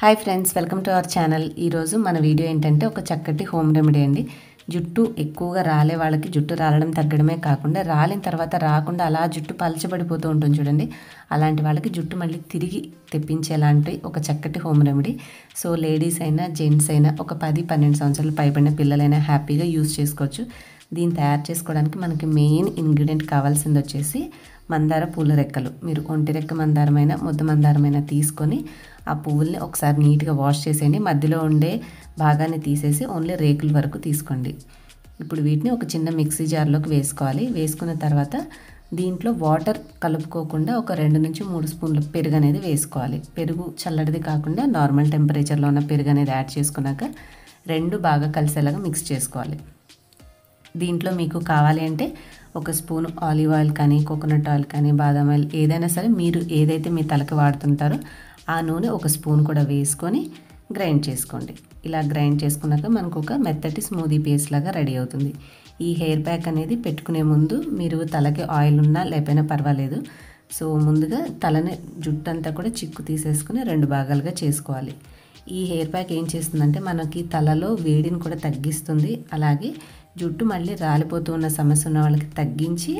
hi friends welcome to our channel ఈరోజు మన video ఏంటంటే ఒక చక్కటి హోమ్ రెమెడీ అండి జుట్టు ఎక్కువగా రాలే వాళ్ళకి జుట్టు రాలడం తగ్గడమే కాకుండా రాలిన తర్వాత రాకుండా అలా జుట్టు పలచబడిపోతూ ఉంటుంది చూడండి అలాంటి వాళ్ళకి జుట్టు మళ్ళీ తిరిగి తెప్పించేలాంటి ఒక చక్కటి హోమ్ రెమెడీ సో లేడీస్ అయినా జెంట్స్ అయినా ఒక పది పన్నెండు సంవత్సరాలు పైబడిన పిల్లలైనా హ్యాపీగా యూజ్ చేసుకోవచ్చు దీన్ని తయారు చేసుకోవడానికి మనకి మెయిన్ ఇంగ్రీడియంట్ కావాల్సింది వచ్చేసి మందార పూల రెక్కలు మీరు ఒంటి రెక్క మందారమైన ముద్ద మందారమైన తీసుకొని ఆ పువ్వుల్ని ఒకసారి నీట్గా వాష్ చేసేయండి మధ్యలో ఉండే భాగాన్ని తీసేసి ఓన్లీ రేకుల వరకు తీసుకోండి ఇప్పుడు వీటిని ఒక చిన్న మిక్సీ జార్లోకి వేసుకోవాలి వేసుకున్న తర్వాత దీంట్లో వాటర్ కలుపుకోకుండా ఒక రెండు నుంచి మూడు స్పూన్ల పెరుగు అనేది వేసుకోవాలి పెరుగు చల్లటిది కాకుండా నార్మల్ టెంపరేచర్లో ఉన్న పెరుగు అనేది యాడ్ చేసుకున్నాక రెండు బాగా కలిసేలాగా మిక్స్ చేసుకోవాలి దీంట్లో మీకు కావాలి అంటే ఒక స్పూన్ ఆలివ్ ఆయిల్ కానీ కోకోనట్ ఆయిల్ కానీ బాదం ఆయిల్ ఏదైనా సరే మీరు ఏదైతే మీ తలకి వాడుతుంటారో ఆ నూనె ఒక స్పూన్ కూడా వేసుకొని గ్రైండ్ చేసుకోండి ఇలా గ్రైండ్ చేసుకున్నాక మనకు ఒక మెత్తటి స్మూదీ పేస్ట్ లాగా రెడీ అవుతుంది ఈ హెయిర్ ప్యాక్ అనేది పెట్టుకునే ముందు మీరు తలకి ఆయిల్ ఉన్నా లేకపోయినా పర్వాలేదు సో ముందుగా తలని జుట్టు అంతా కూడా చిక్కు తీసేసుకుని రెండు భాగాలుగా చేసుకోవాలి ఈ హెయిర్ ప్యాక్ ఏం చేస్తుందంటే మనకి తలలో వేడిని కూడా తగ్గిస్తుంది అలాగే జుట్టు మళ్ళీ రాలిపోతూ ఉన్న సమస్య ఉన్న వాళ్ళకి తగ్గించి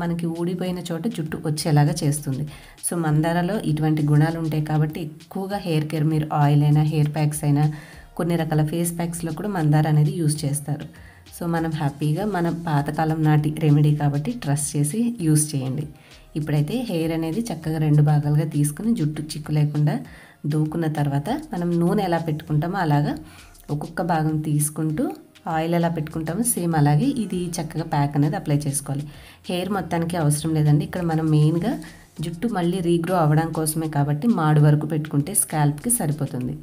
మనకి ఊడిపోయిన చోట జుట్టు వచ్చేలాగా చేస్తుంది సో మందారలో ఇటువంటి గుణాలు ఉంటాయి కాబట్టి ఎక్కువగా హెయిర్ కేర్ మీరు ఆయిల్ అయినా హెయిర్ ప్యాక్స్ అయినా కొన్ని రకాల ఫేస్ ప్యాక్స్లో కూడా మందార అనేది యూజ్ చేస్తారు సో మనం హ్యాపీగా మన పాతకాలం నాటి రెమెడీ కాబట్టి ట్రస్ట్ చేసి యూజ్ చేయండి ఇప్పుడైతే హెయిర్ అనేది చక్కగా రెండు భాగాలుగా తీసుకుని జుట్టు చిక్కు లేకుండా దూకున్న తర్వాత మనం నూనె ఎలా పెట్టుకుంటామో అలాగా ఒక్కొక్క భాగం తీసుకుంటూ ఆయిల్ ఎలా పెట్టుకుంటాము సేమ్ అలాగే ఇది చక్కగా ప్యాక్ అనేది అప్లై చేసుకోవాలి హెయిర్ మొత్తానికి అవసరం లేదండి ఇక్కడ మనం మెయిన్గా జుట్టు మళ్ళీ రీగ్రో అవ్వడం కోసమే కాబట్టి మాడు వరకు పెట్టుకుంటే స్కాల్ప్కి సరిపోతుంది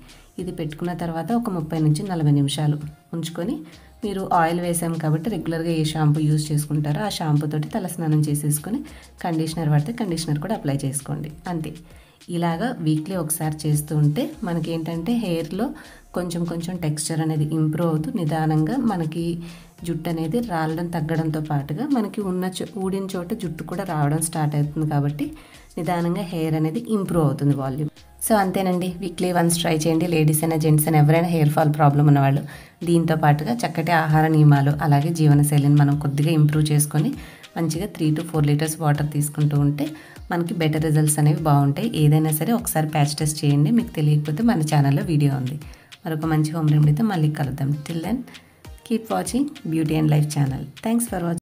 ఇది పెట్టుకున్న తర్వాత ఒక ముప్పై నుంచి నలభై నిమిషాలు ఉంచుకొని మీరు ఆయిల్ వేసాం కాబట్టి రెగ్యులర్గా ఏ షాంపూ యూజ్ చేసుకుంటారో ఆ షాంపూ తోటి తలస్నానం చేసేసుకొని కండిషనర్ పడితే కండిషనర్ కూడా అప్లై చేసుకోండి అంతే ఇలాగ వీక్లీ ఒకసారి చేస్తూ ఉంటే మనకి ఏంటంటే హెయిర్లో కొంచెం కొంచెం టెక్స్చర్ అనేది ఇంప్రూవ్ అవుతూ నిదానంగా మనకి జుట్టు అనేది రాలడం తగ్గడంతో పాటుగా మనకి ఉన్న ఊడిన చోట జుట్టు కూడా రావడం స్టార్ట్ అవుతుంది కాబట్టి నిదానంగా హెయిర్ అనేది ఇంప్రూవ్ అవుతుంది వాల్యూమ్ సో అంతేనండి వీక్లీ వన్స్ ట్రై చేయండి లేడీస్ అయినా జెంట్స్ అయినా ఎవరైనా హెయిర్ ఫాల్ ప్రాబ్లం ఉన్నవాళ్ళు దీంతో పాటుగా చక్కటి ఆహార నియమాలు అలాగే జీవనశైలిని మనం కొద్దిగా ఇంప్రూవ్ చేసుకొని మంచిగా three to four litres water తీసుకుంటూ ఉంటే మనకి బెటర్ రిజల్ట్స్ అనేవి బాగుంటాయి ఏదైనా సరే ఒకసారి ప్యాచ్ టెస్ట్ చేయండి మీకు తెలియకపోతే మన ఛానల్లో వీడియో ఉంది మరొక మంచి హోమ్ రెమెడీతో మళ్ళీ కలుద్దాం till then keep watching beauty and life channel thanks for watching